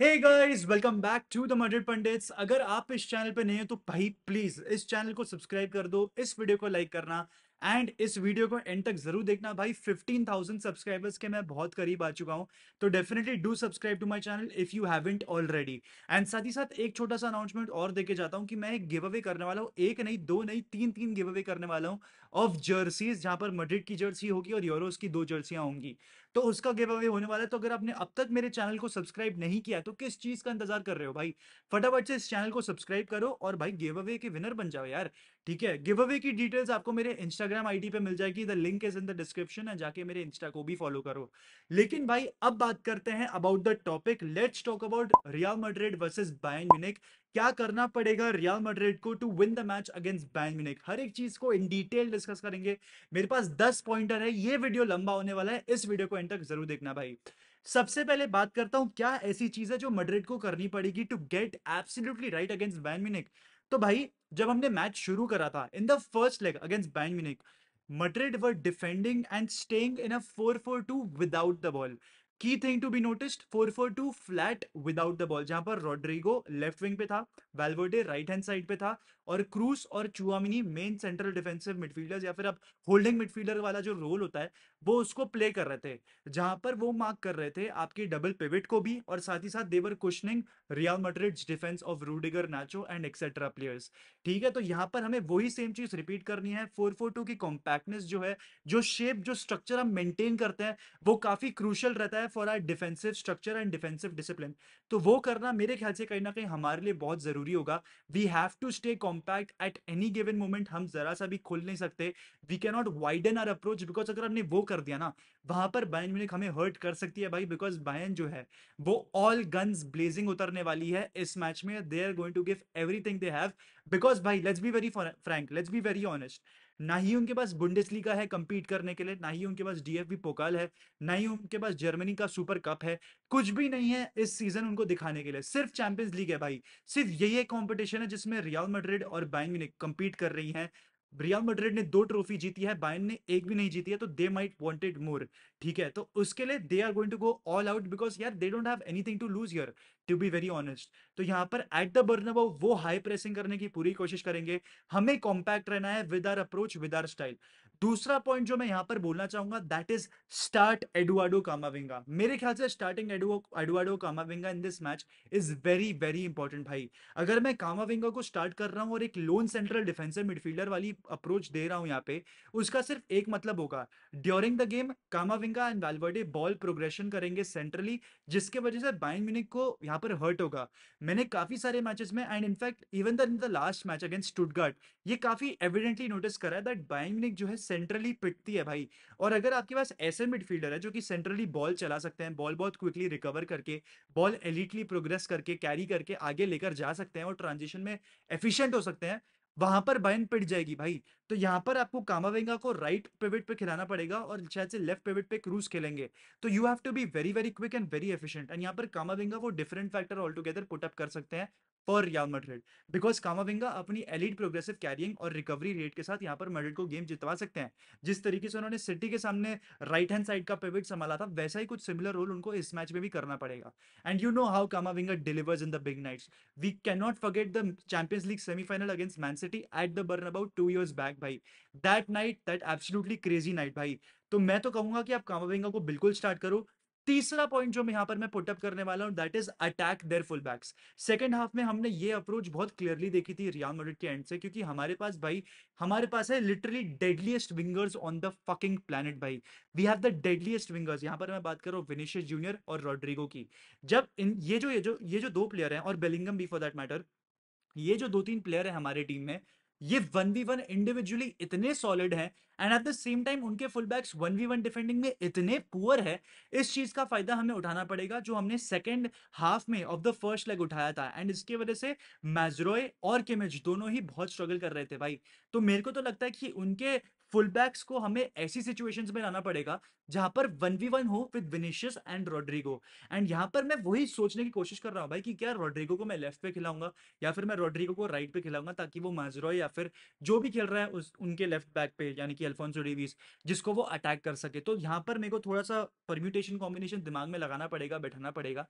Hey guys, welcome back to the murder Pundits. अगर आप इस चैनल पे नए हो तो भाई प्लीज इस चैनल को सब्सक्राइब कर दो इस वीडियो को लाइक करना एंड इस वीडियो को एंड तक जरूर देखना भाई 15,000 सब्सक्राइबर्स के मैं बहुत करीब आ चुका हूँ तो definitely do subscribe to my channel if you haven't already and साथ ही साथ एक छोटा सा अनाउंसमेंट और देके जाता हूँ कि मैं एक गिव अवे करने वाला हूँ एक नहीं दो नहीं तीन तीन गिव अवे करने वाला हूँ ऑफ जर्सीज जहां पर मड्रिड की जर्सी होगी और यूरोस की दो जर्सियां होंगी तो उसका गिव अवे होने वाला है तो अगर आपने अब तक मेरे चैनल को सब्सक्राइब नहीं किया तो किस चीज का इंतजार कर रहे हो भाई फटाफट से इस चैनल को सब्सक्राइब करो और भाई गिव अवे के विनर बन जाओ यार ठीक है गिव अवे की डिटेल्स आपको मेरे इंस्टाग्राम आईडी पे मिल जाएगी the link is in the description है जाके मेरे इंस्टा को भी फॉलो करो लेकिन भाई अब बात करते हैं about the topic let's talk about Real Madrid versus Bayern Munich क्या करना पड़ेगा रियल मड्रिड को to win the match against Bayern हर एक चीज को इन डिटेल डिस्कस करेंगे मेरे पास दस पॉइंटर है ये वीडियो लंबा होने वाला है इस वीडियो को एंड तक जरूर देखना भाई सबसे पहले बात करता हूं क्या ऐसी चीज है जो मड्रिड को करनी पड़ेगी to get absolutely right against Bayern Munich तो भाई जब हमने मैच शुरू करा था in the first leg against Bayern Munich Madrid were defending and staying in a four four two without the ball की thing to be noticed four four two flat without the ball जहां पर Rodrigo left wing पे था Valverde right hand side पे था और Kroos और Tchouameni main central defensive midfielders या फिर अब होल्डिंग मिडफील्डर वाला जो रोल होता है वो उसको प्ले कर रहे थे जहां पर वो मार्क कर रहे थे आपके डबल पिविट को भी और साथ ही साथ they're questioning Real Madrid's defence of Rudiger Nacho and etcetera players ठीक है तो यहाँ पर हमें वही सेम चीज रिपीट करनी है फोर फोर टू की कॉम्पैक्टनेस जो है जो शेप जो स्ट्रक्चर हम मेंटेन करते हैं वो काफी क्रूशल रहता है for our defensive structure and defensive discipline तो वो करना मेरे ख्याल से कहीं ना कहीं हमारे लिए बहुत जरूरी होगा we have to stay compact at any given moment हम जरा सा भी खुल नहीं सकते we cannot widen our approach because अगर हमने वो कर दिया ना वहां पर बायन म्यूनिक हमें हर्ट कर सकती है भाई बिकॉज बायन जो है वो ऑल गन्स ब्लेजिंग उतरने वाली है इस मैच में they are going to give everything they have because भाई let's be very frank let's be very honest ना ही उनके पास बुंडेसलीगा है कंपीट करने के लिए ना ही उनके पास डीएफबी पोकाल है ना ही उनके पास जर्मनी का सुपर कप है कुछ भी नहीं है इस सीजन उनको दिखाने के लिए सिर्फ चैंपियंस लीग है भाई सिर्फ यही एक कॉम्पिटिशन है जिसमें रियाल मड्रिड और बायन म्यूनिक कंपीट कर रही हैं रियल मैड्रिड ने दो ट्रॉफी जीती है बायन ने एक भी नहीं जीती है तो दे माइट वांटेड मोर ठीक है तो उसके लिए they are going to go all out because यार they don't have anything to lose यर टू बी वेरी ऑनेस्ट तो यहाँ पर एट द बर्न वो हाई प्रेसिंग करने की पूरी कोशिश करेंगे हमें कॉम्पैक्ट रहना है with our approach with our style दूसरा पॉइंट जो मैं यहां पर बोलना चाहूंगा दैट इज स्टार्ट एडुआडो कामाविंगा मेरे ख्याल से स्टार्टिंग एडुआडो Camavinga in this match is very very important भाई अगर मैं कामाविंगा को स्टार्ट कर रहा हूं और एक लोन सेंट्रल डिफेंसर मिडफील्डर वाली अप्रोच दे रहा हूं यहाँ पे उसका सिर्फ एक मतलब होगा during the game Camavinga and Valverde ball progression करेंगे सेंट्रली जिसके वजह से बाइन म्यूनिक को यहाँ पर हर्ट होगा मैंने काफी सारे मैचेस में and in fact even the last match against Stuttgart ये काफी एविडेंटली नोटिस करा है दैट बाइन म्यूनिक जो है सेंट्रली पिटती है भाई और अगर आपके पास ऐसे मिडफील्डर है जो कि सेंट्रली बॉल चला सकते हैं बॉल बहुत क्विकली रिकवर करके बॉल एलिटली प्रोग्रेस करके कैरी करके आगे लेकर जा सकते हैं और ट्रांजिशन में एफिशियंट हो सकते हैं वहां पर बैन पिट जाएगी भाई तो यहाँ पर आपको कामावेंगा को राइट पेविट पे खिलाना पड़ेगा और शायद से लेफ्ट पेविट पे क्रूज खेलेंगे तो you have to be very very quick and very efficient and यहाँ पर कामावेंगा को different factor altogether put up कर सकते हैं for Real Madrid because Camavinga अपनी एलिड प्रोग्रेसिव कैरियंग और रिकवरी रेट के साथ यहाँ पर मैड्रिड को गेम जितवा सकते हैं जिस तरीके से उन्होंने सिटी के सामने राइट हैंड साइड का पेविट संभाला था वैसा ही कुछ सिमिलर रोल उनको इस मैच में भी करना पड़ेगा and you know how Camavinga delivers in the big nights we can not forget the Champions League semifinal against Man City at the Bernabeu about two years back भाई that night that absolutely crazy night भाई तो मैं तो कहूंगा कि आप कामाविंगा को बिल्कुल स्टार्ट करो तीसरा पॉइंट जो मैं यहां पर मैं पुटअप करने वाला हूं that is attack their full backs second half में हमने ये अप्रोच बहुत क्लियरली देखी थी रियाल मेड्रिड के एंड से क्योंकि हमारे पास भाई हमारे पास है literally deadliest wingers on the fucking planet भाई we have the deadliest wingers यहां पर मैं बात कर रहा हूँ विनिशियस जूनियर और रॉड्रिगो की जब इन ये जो ये जो ये जो दो प्लेयर हैं और बेलिंगम भी फॉर दैट मैटर ये जो दो तीन प्लेयर है हमारे टीम में ये वन वी वन इंडिविजुअली इतने सॉलिड है and at the same time उनके full backs one v one defending में इतने पुअर है इस चीज का फायदा हमें उठाना पड़ेगा जो हमने सेकेंड हाफ में ऑफ द फर्स्ट लेग उठाया था एंड इसके वजह से मैजरोय और केमेज दोनों ही बहुत स्ट्रगल कर रहे थे भाई तो मेरे को तो लगता है कि उनके फुल बैक्स को हमें ऐसी सिचुएशंस में लाना पड़ेगा जहां पर वन वी वन हो with Vinicius and Rodrigo and यहां पर मैं वही सोचने की कोशिश कर रहा हूं भाई कि क्या रोड्रिगो को मैं लेफ्ट पे खिलाऊंगा या फिर मैं रोड्रिगो को राइट पे खिलाऊंगा ताकि वो माजरो या फिर जो भी खेल रहा है उस उनके लेफ्ट बैक पे यानी कि अल्फोंसो डेविस जिसको वो अटैक कर सके तो यहाँ पर मेरे को थोड़ा सा परम्यूटेशन कॉम्बिनेशन दिमाग में लगाना पड़ेगा बैठाना पड़ेगा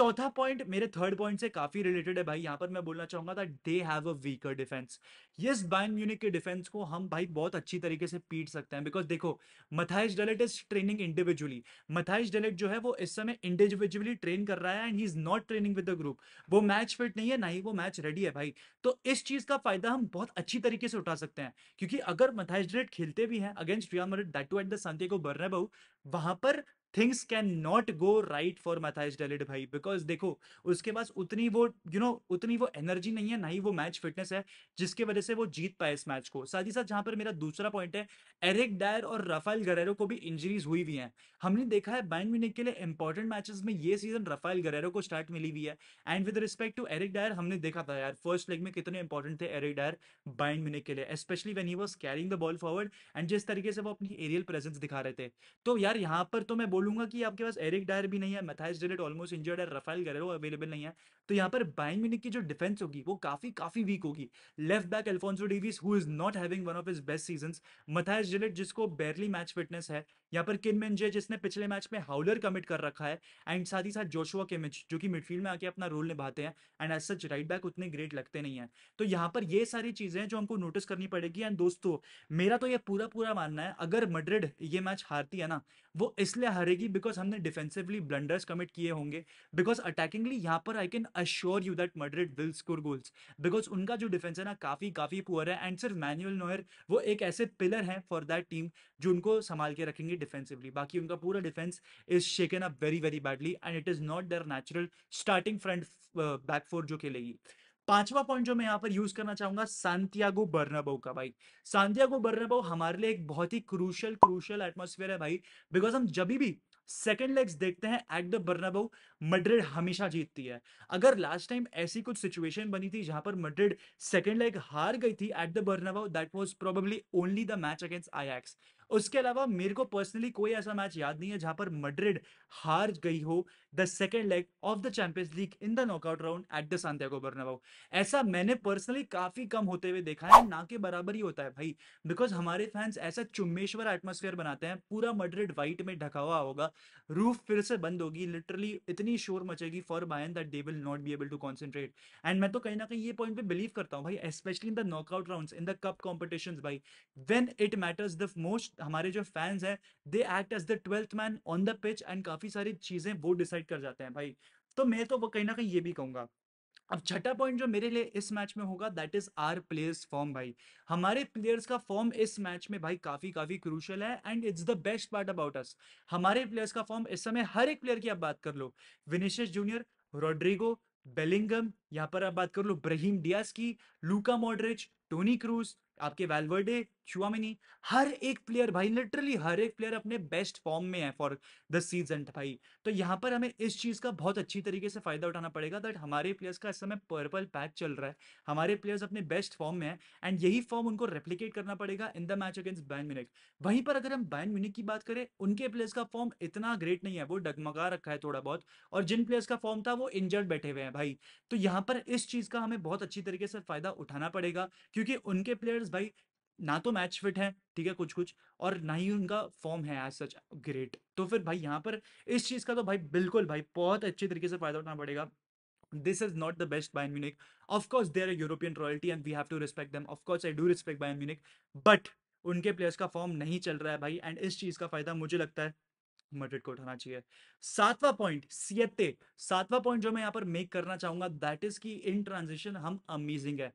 चौथा पॉइंट मेरे थर्ड पॉइंट से काफी रिलेटेड है भाई यहाँ पर मैं बोलना चाहूंगा था they have a weaker defence yes Bayern Munich के डिफेंस को हम भाई बहुत अच्छी तरीके से पीट सकते हैं बिकॉज देखो Matthijs de Ligt is training individually Matthijs de Ligt जो है वो इस समय इंडिविजुअली ट्रेन कर रहा है and he is not training with the group वो मैच फिट नहीं है ना ही वो मैच रेडी है भाई तो इस चीज का फायदा हम बहुत अच्छी तरीके से उठा सकते हैं क्योंकि अगर मथाइश डेलेट खेलते भी हैं against Real Madrid that too at the Santiago Bernabeu वहां पर things can not go right for Matthijs de Ligt भाई बिकॉज देखो उसके पास उतनी वो यू you नो know, उतनी वो एनर्जी नहीं है ना ही वो मैच फिटनेस है जिसके वजह से वो जीत पाए इस मैच को साथ ही साथ जहां पर मेरा दूसरा पॉइंट है एरिक डायर और रफाइल गरेरो को भी इंजरीज हुई हुई हैं हमने देखा है बैन मिनिक के लिए इंपॉर्टेंट मैचेस में ये सीजन रफाइल गरेरो को स्टार्ट मिली हुई है and with respect to Eric Dier हमने देखा था यार फर्स्ट लेग में कितने इंपॉर्टेंट थे एरिक डायर बैन मिनिक के लिए specially when he was carrying the ball forward and जिस तरीके से वो अपनी एरियल प्रेजेंस दिखा रहे थे तो यार यहाँ पर तो मैं बोलूंगा कि आपके पास एरिक डायर भी नहीं है मैथाइस डेलेट ऑलमोस्ट इंजर्ड है रफाइल गैरेरो अवेलेबल नहीं है तो यहाँ पर बाइन म्यूनिक की जो डिफेंस होगी वो काफी काफी वीक होगी left back Alphonso Davies who is not having one of is best season Matthijs de Ligt जिसको बेरली मैच फिटनेस है यहाँ पर किन जे जिसने पिछले मैच में हाउलर कमिट कर रखा है एंड साथ ही साथ जोशुआ केमिच जो कि मिडफील्ड में आके अपना रोल निभाते हैं and as such right back उतने ग्रेट लगते नहीं है तो यहाँ पर ये सारी चीजें हैं जो हमको नोटिस करनी पड़ेगी एंड दोस्तों मेरा तो ये पूरा पूरा मानना है अगर मड्रिड ये मैच हारती है ना वो इसलिए हारेगी बिकॉज हमने डिफेंसिवली ब्लंडर्स कमिट किए होंगे बिकॉज अटैकिंगली यहाँ पर I can assure you that Madrid will score goals because उनका जो डिफेंस है ना काफ़ी काफ़ी पुअर है एंड सिर्फ मैनुअल नोयर वो एक ऐसे पिलर हैं फॉर दैट टीम जो उनको संभाल के रखेंगे डिफेंसिवली बाकी उनका पूरा defence is shaken up very very badly and it is not their natural starting front back four जो खेलेगी पांचवा पॉइंट जो मैं यहाँ पर यूज करना चाहूंगा सांतियागो बर्नबो का भाई सांतियागो बर्नबो हमारे लिए एक बहुत ही क्रूशल क्रूशल एटमोसफियर है भाई बिकॉज हम जब भी सेकेंड लेग्स देखते हैं एट द बर्नबो मड्रिड हमेशा जीतती है अगर लास्ट टाइम ऐसी कुछ सिचुएशन बनी थी जहां पर मड्रिड सेकेंड लेग हार गई थी at the Bernabeu that was probably only the match against आई उसके अलावा मेरे को पर्सनली कोई ऐसा मैच याद नहीं है जहां पर मड्रिड हार गई हो the second leg of the Champions League in the knockout round at the Santiago Bernabeu ऐसा मैंने पर्सनली काफी कम होते हुए देखा है ना के बराबर ही होता है भाई बिकॉज हमारे फैंस ऐसा चुम्बेश्वर एटमोस्फेयर बनाते हैं पूरा मड्रिड वाइट में ढका हुआ होगा रूफ फिर से बंद होगी लिटरली इतनी शोर मचेगी for Bayern that they will not be able to concentrate and मैं तो कहीं ना कहीं ये पॉइंट पे बिलीव करता हूँ भाई specially in the knockout round in the cup competition भाई when it matters the most हमारे जो फैंस हैं they act as the twelfth man on the pitch and काफ़ी सारी चीज़ें वो डिसाइड कर जाते हैं भाई तो मैं तो कहीं ना कहीं ये भी कहूँगा अब छठा पॉइंट जो मेरे लिए इस मैच में होगा that is our players form भाई हमारे प्लेयर्स का फॉर्म इस मैच में भाई काफी काफी क्रूशल है and it's the best part about us हमारे प्लेयर्स का फॉर्म इस समय हर एक प्लेयर की आप बात कर लो विनिशियस जूनियर रोड्रिगो बेलिंगम यहाँ पर आप बात कर लो ब्रहीम डियास की लूका मॉड्रिच टोनी क्रूज आपके वेलवर्डे चुआमिनी हर एक प्लेयर भाई लिटरली हर एक प्लेयर अपने बेस्ट फॉर्म में है फॉर द सीजन भाई तो यहाँ पर हमें इस चीज़ का बहुत अच्छी तरीके से फायदा उठाना पड़ेगा दैट हमारे प्लेयर्स का इस समय पर्पल पैच चल रहा है हमारे प्लेयर्स अपने बेस्ट फॉर्म में है एंड यही फॉर्म उनको रेप्लीकेट करना पड़ेगा in the match against Bayern Munich वहीं पर अगर हम बैन म्यूनिक की बात करें उनके प्लेयर्स का फॉर्म इतना ग्रेट नहीं है वो डगमगा रखा है थोड़ा बहुत और जिन प्लेयर्स का फॉर्म था वो इंजर्ड बैठे हुए हैं भाई तो यहाँ पर इस चीज़ का हमें बहुत अच्छी तरीके से फायदा उठाना पड़ेगा क्योंकि उनके प्लेयर्स भाई ना तो मैच फिट है ठीक है कुछ कुछ और ना ही उनका फॉर्म है एज सच ग्रेट तो फिर भाई यहाँ पर इस चीज़ का तो भाई बिल्कुल भाई बहुत अच्छे तरीके से फायदा उठाना पड़ेगा this is not the best Bayern Munich. Of course, they're a European royalty and we have to respect them. Of course, I do respect Bayern Munich. But उनके प्लेयर्स का फॉर्म नहीं चल रहा है भाई एंड इस चीज़ का फायदा मुझे लगता है मड्रिड को उठाना चाहिए सातवां पॉइंट सियते सातवां पॉइंट जो मैं यहाँ पर मेक करना चाहूंगा दैट इज कि इन ट्रांजिशन हम अमेजिंग है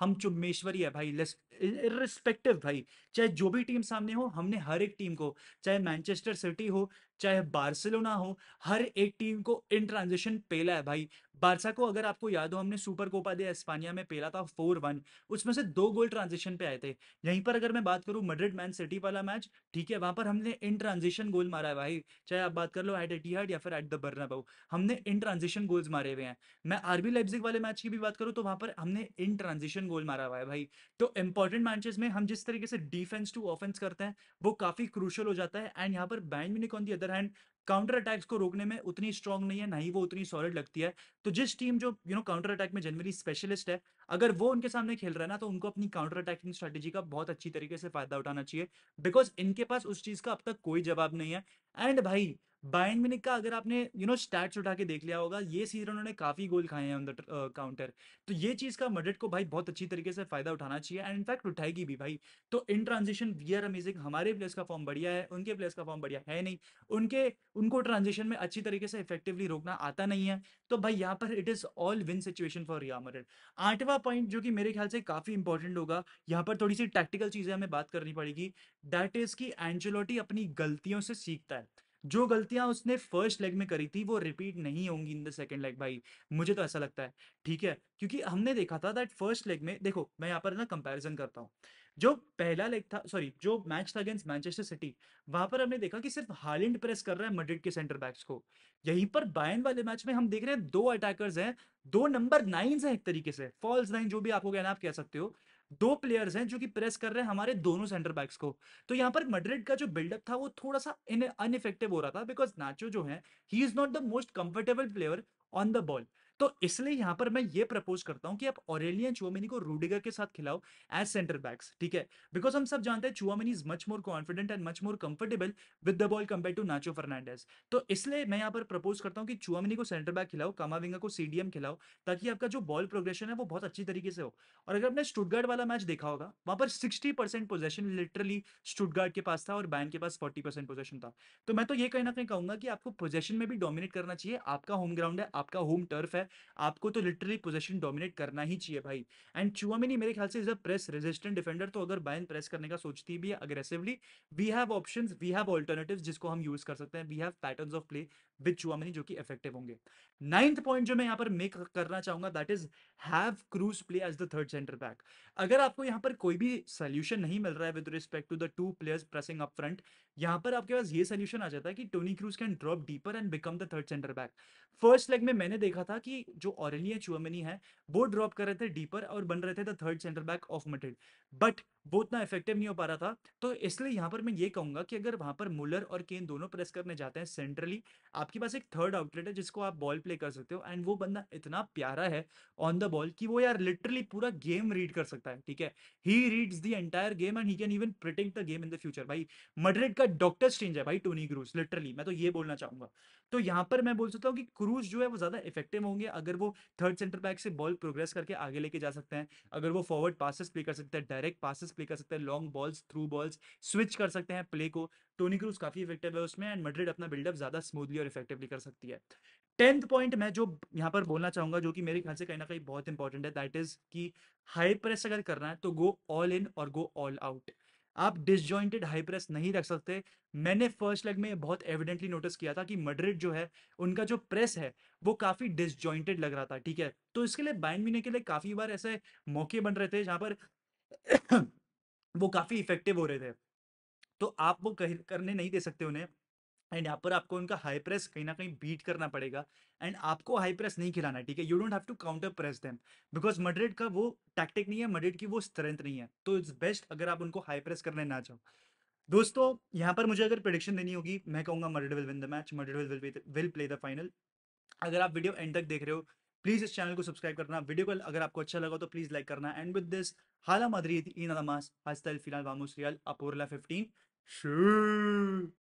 हम चुम्बेश्वरी है भाई इरिस्पेक्टिव भाई चाहे जो भी टीम सामने हो हमने हर एक टीम को चाहे मैनचेस्टर सिटी हो चाहे बार्सिलोना हो हर एक टीम को इन ट्रांजिशन पेला है भाई बारसा को अगर आपको याद हो हमने सुपर कोपा दे एस्पानिया में पेला था फोर वन उसमें से दो गोल ट्रांजिशन पे आए थे यहीं पर अगर मैं बात करूं मड्रिड मैन सिटी वाला मैच ठीक है वहां पर हमने इन ट्रांजिशन गोल मारा है भाई चाहे आप बात कर लो एट एटी या फिर एट द बर्नाबाउ हमने इन ट्रांजिशन गोल्स मारे हुए हैं मैं आरबी लाइब्जिक वाले मैच की भी बात करूँ तो वहां पर हमने इन ट्रांजिशन गोल मारा हुआ है भाई तो इंपॉर्टेंट मैचेस में हम जिस तरीके से डिफेंस टू ऑफेंस करते हैं वो काफी क्रूशल हो जाता है एंड यहाँ पर बैंड भी on the other hand counter attacks को रोकने में उतनी स्ट्रॉन्ग नहीं है ना ही वो उतनी सॉलिड लगती है तो जिस टीम जो यू नो काउंटर अटैक में जनरली स्पेशलिस्ट है अगर वो उनके सामने खेल रहा है ना तो उनको अपनी काउंटर अटैकिंग स्ट्रेटेजी का बहुत अच्छी तरीके से फायदा उठाना चाहिए बिकॉज इनके पास उस चीज का अब तक कोई जवाब नहीं है एंड भाई बायन मिनिक का अगर आपने यू नो स्टैट्स उठा के देख लिया होगा ये सीजन उन्होंने काफी गोल खाए हैं ऑन द काउंटर तो ये चीज का मडेट को भाई बहुत अच्छी तरीके से फायदा उठाना चाहिए एंड इनफैक्ट उठाएगी भी भाई तो in transition we are amazing हमारे प्लेयर्स का फॉर्म बढ़िया है उनके प्लेयर्स का फॉर्म बढ़िया है नहीं उनके उनको ट्रांजिशन में अच्छी तरीके से इफेक्टिवली रोकना आता नहीं है तो भाई यहाँ पर it is all win situation for Real Madrid आठवा पॉइंट जो कि मेरे ख्याल से काफी इंपॉर्टेंट होगा यहाँ पर थोड़ी सी टैक्टिकल चीजें हमें बात करनी पड़ेगी दैट इज की एंजेलोटी अपनी गलतियों से सीखता है जो गलतियां उसने फर्स्ट लेग में करी थी वो रिपीट नहीं होंगी इन द सेकंड लेग भाई मुझे तो ऐसा लगता है ठीक है क्योंकि हमने देखा था दैट फर्स्ट लेग में देखो मैं यहाँ पर ना कंपैरिजन करता हूँ जो पहला लेग था सॉरी जो मैच था अगेंस्ट मैनचेस्टर सिटी वहां पर हमने देखा कि सिर्फ हालैंड प्रेस कर रहा है मड्रिड के सेंटर बैक्स को यहीं पर बायन वाले मैच में हम देख रहे हैं दो अटैकर्स हैं दो नंबर नाइन है एक तरीके से फॉल्स नाइन जो भी आपको कहना आप कह सकते हो दो प्लेयर्स हैं जो कि प्रेस कर रहे हैं हमारे दोनों सेंटर बैक्स को तो यहाँ पर मड्रिड का जो बिल्डअप था वो थोड़ा सा अनइफेक्टिव हो रहा था बिकॉज नाचो जो है he is not the most comfortable player on the ball तो इसलिए यहां पर मैं ये प्रपोज करता हूं कि आप ऑरेलियन चुआमिनी को रूडिगर के साथ खिलाओ एज सेंटर बैक्स ठीक है बिकॉज हम सब जानते हैं Tchouameni is much more confident and much more comfortable with the ball compare to Nacho Fernandes तो इसलिए मैं यहां पर प्रपोज करता हूं कि चुआमिनी को सेंटर बैक खिलाओ कामाविंगा को सीडीएम खिलाओ ताकि आपका जो बॉल प्रोग्रेशन है वो बहुत अच्छी तरीके से हो और अगर आपने स्टुटगार्ड वाला मैच देखा होगा वहां पर sixty percent possession literally Stuttgart के पास था और बैन के पास फोर्टी परसेंट पोजेशन था तो मैं तो ये कहीं ना कहीं कहूंगा कि आपको पोजेशन में भी डोमिनेट करना चाहिए आपका होम ग्राउंड है आपका होम टर्फ है है आपको तो लिटरली पोजेशन डोमिनेट करना ही चाहिए भाई एंड चुआमिनी मेरे ख्याल से is a press resistant defender तो अगर बैन प्रेस करने का सोचती भी है aggressively we have option we have alternative जिसको हम यूज कर सकते हैं we have pattern of play with Tchouameni जो कि इफेक्टिव होंगे नाइन्थ पॉइंट जो मैं यहाँ पर मेक करना चाहूंगा that is have Kroos play as the third centre back अगर आपको यहाँ पर कोई भी सोल्यूशन नहीं मिल रहा है with respect to the two players pressing up front यहाँ पर आपके पास ये सोल्यूशन आ जाता है कि Toni Kroos can drop deeper and become the third centre back first leg में मैंने देखा था कि जो ऑरलिया चुअमनी है वो ड्रॉप कर रहे थे डीपर और बन रहे थे the third centre back of मटेड बट वो उतना इफेक्टिव नहीं हो पा रहा था तो इसलिए यहाँ पर मैं ये कहूंगा कि अगर वहां पर मुलर और केन दोनों प्रेस करने जाते हैं सेंट्रली आपके पास एक थर्ड आउटलेट है जिसको आप बॉल प्ले कर सकते हो एंड वो बंदा इतना प्यारा है ऑन द बॉल कि वो यार लिटरली पूरा गेम रीड कर सकता है ठीक है he reads the entire game and he can even predicting the game in the future भाई मड्रिड का डॉक्टर स्ट्रेंज है भाई टोनी क्रूज लिटरली मैं तो ये बोलना चाहूंगा तो यहाँ पर मैं बोल सकता हूँ कि क्रूज जो है वो ज्यादा इफेक्टिव होंगे अगर वो थर्ड सेंटर बैक से बॉल प्रोग्रेस करके आगे लेके जा सकते हैं अगर वो फॉरवर्ड पासिस प्ले कर सकते हैं डायरेक्ट पासिस प्ले कर सकते हैं long balls through balls switch कर सकते हैं प्ले को टोनी क्रूज काफी इफेक्टिव है उसमें एंड मड्रिड अपना बिल्डअप ज्यादा स्मूथली और इफेक्टिवली कर सकती है टेंथ पॉइंट मैं जो यहाँ पर बोलना चाहूंगा जो कि मेरे ख्याल से कहीं ना कहीं बहुत इंपॉर्टेंट है दैट इज कि हाई प्रेस अगर करना है तो गो ऑल इन और गो ऑल आउट आप डिसजॉइंटेड हाई प्रेस नहीं रख सकते मैंने फर्स्ट लेग में बहुत एविडेंटली नोटिस किया था कि मड्रिड जो है उनका जो प्रेस है वो काफ़ी डिसजॉइंटेड लग रहा था ठीक है तो इसके लिए बाइन मीने के लिए काफ़ी बार ऐसे मौके बन रहे थे जहां पर वो काफ़ी इफेक्टिव हो रहे थे तो आप वो कहीं करने नहीं दे सकते उन्हें एंड यहाँ पर आपको उनका हाई प्रेस कहीं ना कहीं बीट करना पड़ेगा एंड आपको हाई प्रेस नहीं खिलाना है ठीक है you don't have to counter press them because Madrid का वो टैक्टिक नहीं है मड्रिड की वो स्ट्रेंथ नहीं है तो इट्स बेस्ट अगर आप उनको हाई प्रेस करने ना चाहो दोस्तों यहाँ पर मुझे अगर प्रडिक्शन देनी होगी मैं कहूँगा Madrid will win the match Madrid will will play the final अगर आप वीडियो एंड तक देख रहे हो प्लीज़ इस चैनल को सब्सक्राइब करना वीडियो को अगर आपको अच्छा लगा तो प्लीज़ लाइक करना and with this Hala Madrid इन अदमास हस्तल फिलहाल वामोस रियल अपोरला फिफ्टीन